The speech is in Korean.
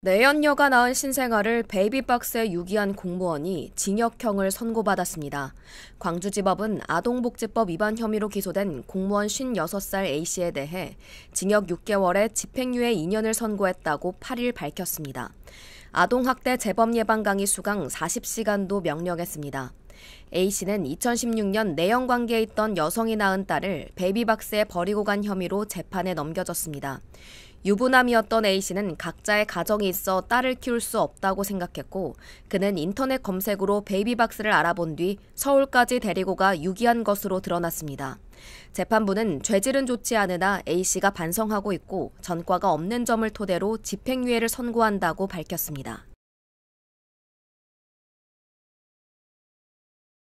내연녀가 낳은 신생아를 베이비박스에 유기한 공무원이 징역형을 선고받았습니다. 광주지법은 아동복지법 위반 혐의로 기소된 공무원 56살 A씨에 대해 징역 6개월에 집행유예 2년을 선고했다고 8일 밝혔습니다. 아동학대 재범 예방 강의 수강 40시간도 명령했습니다. A씨는 2016년 내연 관계에 있던 여성이 낳은 딸을 베이비박스에 버리고 간 혐의로 재판에 넘겨졌습니다. 유부남이었던 A씨는 각자의 가정이 있어 딸을 키울 수 없다고 생각했고 그는 인터넷 검색으로 베이비박스를 알아본 뒤 서울까지 데리고 가 유기한 것으로 드러났습니다. 재판부는 죄질은 좋지 않으나 A씨가 반성하고 있고 전과가 없는 점을 토대로 집행유예를 선고한다고 밝혔습니다.